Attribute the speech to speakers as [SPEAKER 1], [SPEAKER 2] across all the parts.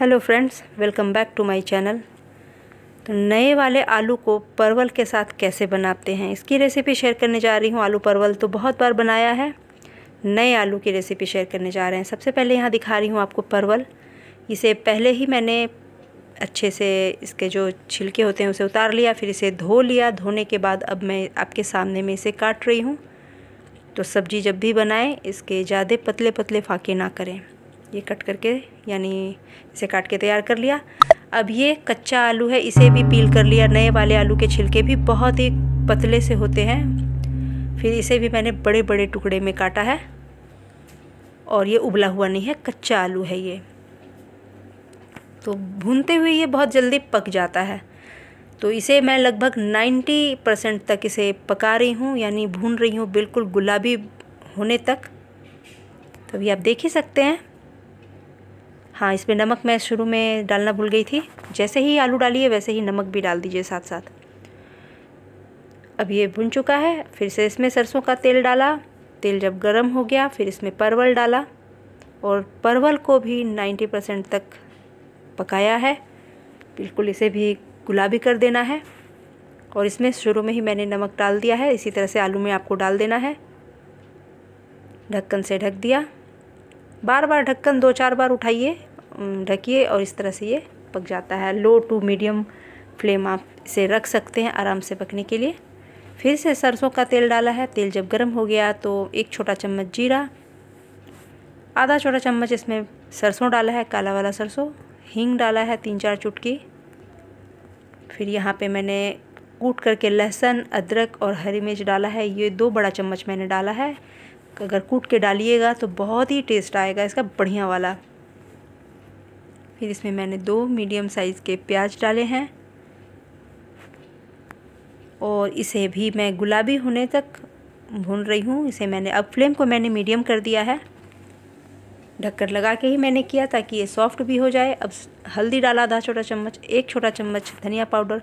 [SPEAKER 1] hello friends welcome back to my channel तो नए वाले आलू को परवल के साथ कैसे बनाते हैं इसकी रेसिपी शेयर करने जा रही हूँ आलू परवल तो बहुत बार बनाया है नए आलू की रेसिपी शेयर करने जा रहे हैं सबसे पहले यहाँ दिखा रही हूँ आपको परवल इसे पहले ही मैंने अच्छे से इसके जो छिलके होते हैं उसे उतार लिया फिर इसे धो लिया धोने के बाद अब मैं आपके सामने में इसे काट रही हूँ तो सब्जी जब भी बनाएँ इसके ज़्यादा पतले पतले फाके ना करें ये कट करके यानी इसे काट के तैयार कर लिया अब ये कच्चा आलू है इसे भी पील कर लिया नए वाले आलू के छिलके भी बहुत ही पतले से होते हैं फिर इसे भी मैंने बड़े बड़े टुकड़े में काटा है और ये उबला हुआ नहीं है कच्चा आलू है ये तो भूनते हुए ये बहुत जल्दी पक जाता है तो इसे मैं लगभग 90 परसेंट तक इसे पका रही हूँ यानी भून रही हूँ बिल्कुल गुलाबी होने तक तो अभी आप देख ही सकते हैं हाँ इसमें नमक मैं शुरू में डालना भूल गई थी जैसे ही आलू डालिए वैसे ही नमक भी डाल दीजिए साथ साथ अब ये भुन चुका है फिर से इसमें सरसों का तेल डाला तेल जब गर्म हो गया फिर इसमें परवल डाला और परवल को भी 90 परसेंट तक पकाया है बिल्कुल इसे भी गुलाबी कर देना है और इसमें शुरू में ही मैंने नमक डाल दिया है इसी तरह से आलू में आपको डाल देना है ढक्कन से ढक दिया बार बार ढक्कन दो चार बार उठाइए ढकिए और इस तरह से ये पक जाता है लो टू मीडियम फ्लेम आप इसे रख सकते हैं आराम से पकने के लिए फिर से सरसों का तेल डाला है तेल जब गर्म हो गया तो एक छोटा चम्मच जीरा आधा छोटा चम्मच इसमें सरसों डाला है काला वाला सरसों हींग डाला है तीन चार चुटकी फिर यहाँ पे मैंने कूट करके लहसुन अदरक और हरी मिर्च डाला है ये दो बड़ा चम्मच मैंने डाला है अगर कूट के डालिएगा तो बहुत ही टेस्ट आएगा इसका बढ़िया वाला फिर इसमें मैंने दो मीडियम साइज़ के प्याज डाले हैं और इसे भी मैं गुलाबी होने तक भून रही हूँ इसे मैंने अब फ्लेम को मैंने मीडियम कर दिया है ढक्कन लगा के ही मैंने किया ताकि ये सॉफ्ट भी हो जाए अब हल्दी डाला आधा छोटा चम्मच एक छोटा चम्मच धनिया पाउडर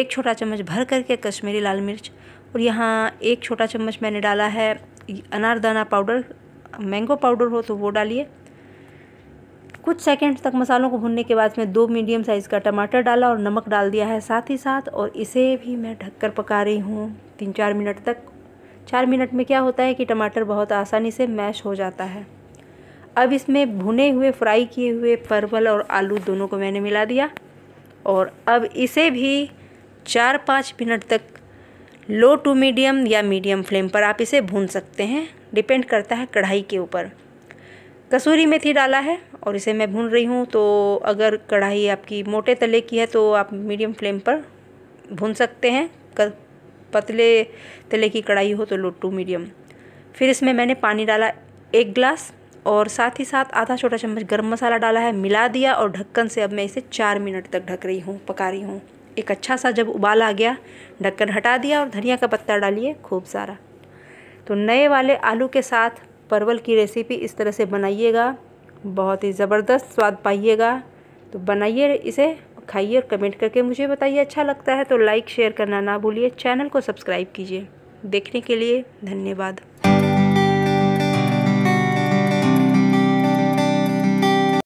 [SPEAKER 1] एक छोटा चम्मच भर करके कश्मीरी लाल मिर्च और यहाँ एक छोटा चम्मच मैंने डाला है अनारदाना पाउडर मैंगो पाउडर हो तो वो डालिए कुछ सेकंड तक मसालों को भुनने के बाद में दो मीडियम साइज़ का टमाटर डाला और नमक डाल दिया है साथ ही साथ और इसे भी मैं ढककर पका रही हूँ तीन चार मिनट तक चार मिनट में क्या होता है कि टमाटर बहुत आसानी से मैश हो जाता है अब इसमें भुने हुए फ्राई किए हुए परवल और आलू दोनों को मैंने मिला दिया और अब इसे भी चार पाँच मिनट तक लो टू मीडियम या मीडियम फ्लेम पर आप इसे भून सकते हैं डिपेंड करता है कढ़ाई के ऊपर कसूरी मेथी डाला है और इसे मैं भून रही हूँ तो अगर कढ़ाई आपकी मोटे तले की है तो आप मीडियम फ्लेम पर भून सकते हैं कर, पतले तले की कढ़ाई हो तो लो टू मीडियम फिर इसमें मैंने पानी डाला एक गिलास और साथ ही साथ आधा छोटा चम्मच गर्म मसाला डाला है मिला दिया और ढक्कन से अब मैं इसे चार मिनट तक ढक रही हूँ पका रही हूँ एक अच्छा सा जब उबाल आ गया ढक्कन हटा दिया और धनिया का पत्ता डालिए खूब सारा तो नए वाले आलू के साथ परवल की रेसिपी इस तरह से बनाइएगा बहुत ही ज़बरदस्त स्वाद पाइएगा तो बनाइए इसे खाइए और कमेंट करके मुझे बताइए अच्छा लगता है तो लाइक शेयर करना ना भूलिए चैनल को सब्सक्राइब कीजिए देखने के लिए धन्यवाद